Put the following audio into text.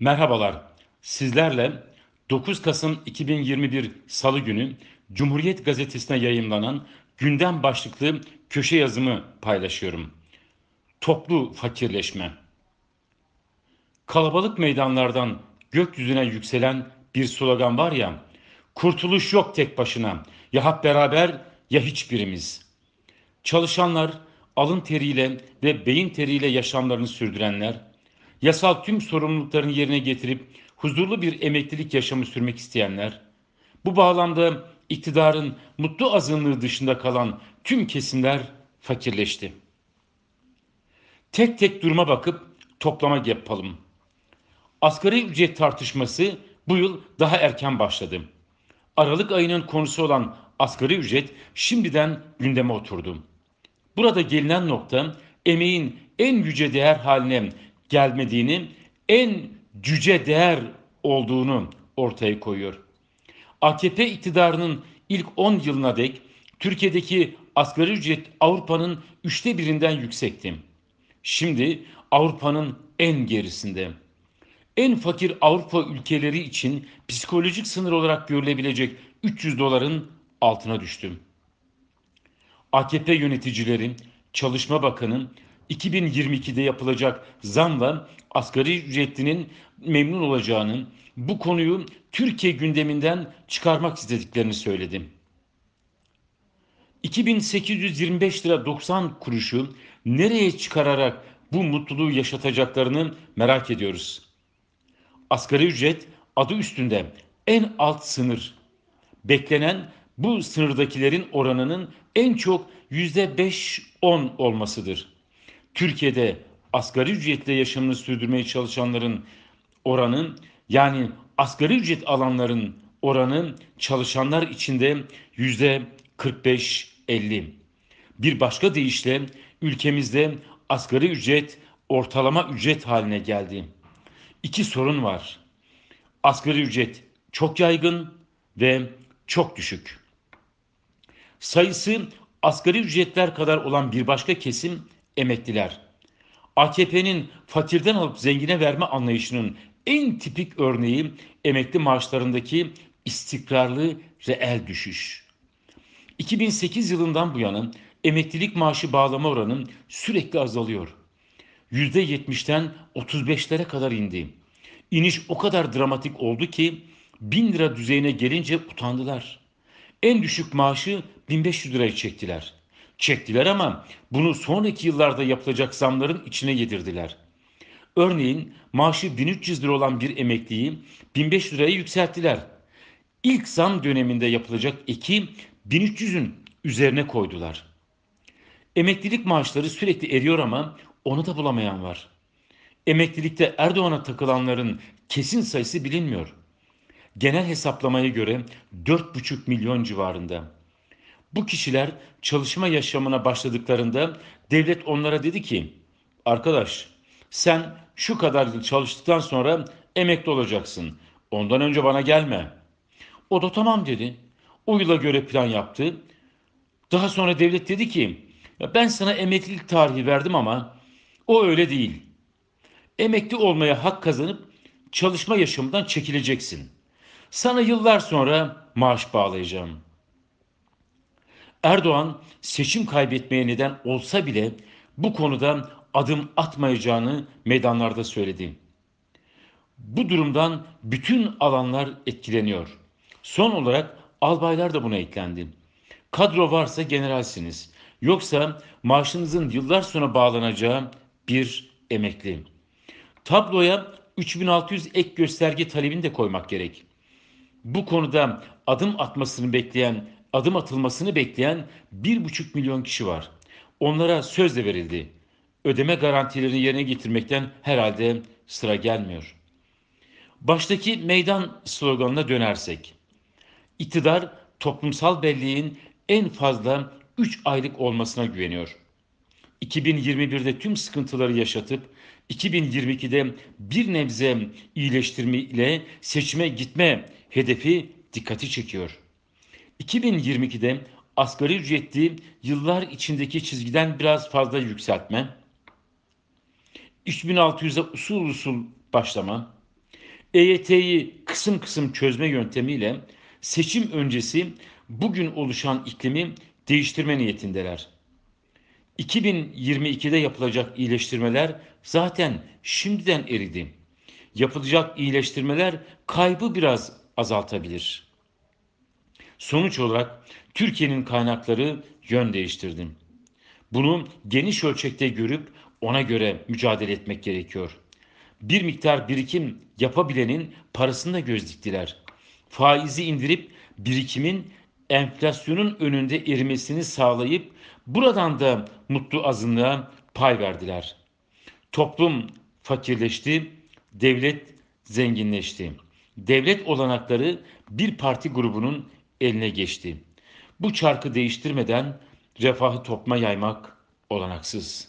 Merhabalar. Sizlerle 9 Kasım 2021 Salı günü Cumhuriyet Gazetesi'ne yayımlanan gündem başlıklı köşe yazımı paylaşıyorum. Toplu fakirleşme. Kalabalık meydanlardan gökyüzüne yükselen bir slogan var ya, kurtuluş yok tek başına, ya hep beraber ya hiçbirimiz. Çalışanlar alın teriyle ve beyin teriyle yaşamlarını sürdürenler, yasal tüm sorumluluklarını yerine getirip huzurlu bir emeklilik yaşamı sürmek isteyenler, bu bağlamda iktidarın mutlu azınlığı dışında kalan tüm kesimler fakirleşti. Tek tek duruma bakıp toplama yapalım. Asgari ücret tartışması bu yıl daha erken başladı. Aralık ayının konusu olan asgari ücret şimdiden gündeme oturdu. Burada gelinen nokta emeğin en yüce değer haline gelmediğini, en cüce değer olduğunu ortaya koyuyor. AKP iktidarının ilk 10 yılına dek Türkiye'deki asgari ücret Avrupa'nın üçte birinden yüksekti. Şimdi Avrupa'nın en gerisinde. En fakir Avrupa ülkeleri için psikolojik sınır olarak görülebilecek 300 doların altına düştüm. AKP yöneticileri, Çalışma Bakanı, 2022'de yapılacak zamla asgari ücretinin memnun olacağının bu konuyu Türkiye gündeminden çıkarmak istediklerini söyledim. 2825 lira 90 kuruşu nereye çıkararak bu mutluluğu yaşatacaklarını merak ediyoruz. Asgari ücret adı üstünde en alt sınır. Beklenen bu sınırdakilerin oranının en çok %5-10 olmasıdır. Türkiye'de asgari ücretle yaşamını sürdürmeye çalışanların oranın yani asgari ücret alanların oranı çalışanlar içinde yüzde 45-50. Bir başka deyişle ülkemizde asgari ücret ortalama ücret haline geldi. İki sorun var. Asgari ücret çok yaygın ve çok düşük. Sayısı asgari ücretler kadar olan bir başka kesim emekliler. AKP'nin fakirden alıp zengine verme anlayışının en tipik örneği emekli maaşlarındaki istikrarlı reel düşüş. 2008 yılından bu yana emeklilik maaşı bağlama oranı sürekli azalıyor. %70'ten 35'lere kadar indi. İniş o kadar dramatik oldu ki 1000 lira düzeyine gelince utandılar. En düşük maaşı 1500 liraya çektiler çektiler ama bunu sonraki yıllarda yapılacak zamların içine yedirdiler. Örneğin maaşı 1300 lira olan bir emekliyi 1500 liraya yükselttiler. İlk zam döneminde yapılacak eki 1300'ün üzerine koydular. Emeklilik maaşları sürekli eriyor ama onu da bulamayan var. Emeklilikte Erdoğan'a takılanların kesin sayısı bilinmiyor. Genel hesaplamaya göre 4,5 milyon civarında. Bu kişiler çalışma yaşamına başladıklarında devlet onlara dedi ki arkadaş sen şu kadar yıl çalıştıktan sonra emekli olacaksın. Ondan önce bana gelme. O da tamam dedi. O yıla göre plan yaptı. Daha sonra devlet dedi ki ya ben sana emeklilik tarihi verdim ama o öyle değil. Emekli olmaya hak kazanıp çalışma yaşamından çekileceksin. Sana yıllar sonra maaş bağlayacağım.'' Erdoğan seçim kaybetmeye neden olsa bile bu konuda adım atmayacağını meydanlarda söyledi. Bu durumdan bütün alanlar etkileniyor. Son olarak albaylar da buna eklendi. Kadro varsa generalsiniz. Yoksa maaşınızın yıllar sonra bağlanacağı bir emekli. Tabloya 3600 ek gösterge talebini de koymak gerek. Bu konuda adım atmasını bekleyen adım atılmasını bekleyen 1,5 milyon kişi var. Onlara söz de verildi. Ödeme garantilerini yerine getirmekten herhalde sıra gelmiyor. Baştaki meydan sloganına dönersek. İktidar toplumsal belleğin en fazla 3 aylık olmasına güveniyor. 2021'de tüm sıkıntıları yaşatıp 2022'de bir nebze iyileştirme ile seçime gitme hedefi dikkati çekiyor.'' 2022'de asgari ücretli yıllar içindeki çizgiden biraz fazla yükseltme, 3600'e usul usul başlama, EYT'yi kısım kısım çözme yöntemiyle seçim öncesi bugün oluşan iklimi değiştirme niyetindeler. 2022'de yapılacak iyileştirmeler zaten şimdiden eridi. Yapılacak iyileştirmeler kaybı biraz azaltabilir.'' Sonuç olarak Türkiye'nin kaynakları yön değiştirdim. Bunu geniş ölçekte görüp ona göre mücadele etmek gerekiyor. Bir miktar birikim yapabilenin parasını da göz diktiler. Faizi indirip birikimin enflasyonun önünde erimesini sağlayıp buradan da mutlu azınlığa pay verdiler. Toplum fakirleşti, devlet zenginleşti. Devlet olanakları bir parti grubunun eline geçti. Bu çarkı değiştirmeden refahı topluma yaymak olanaksız.''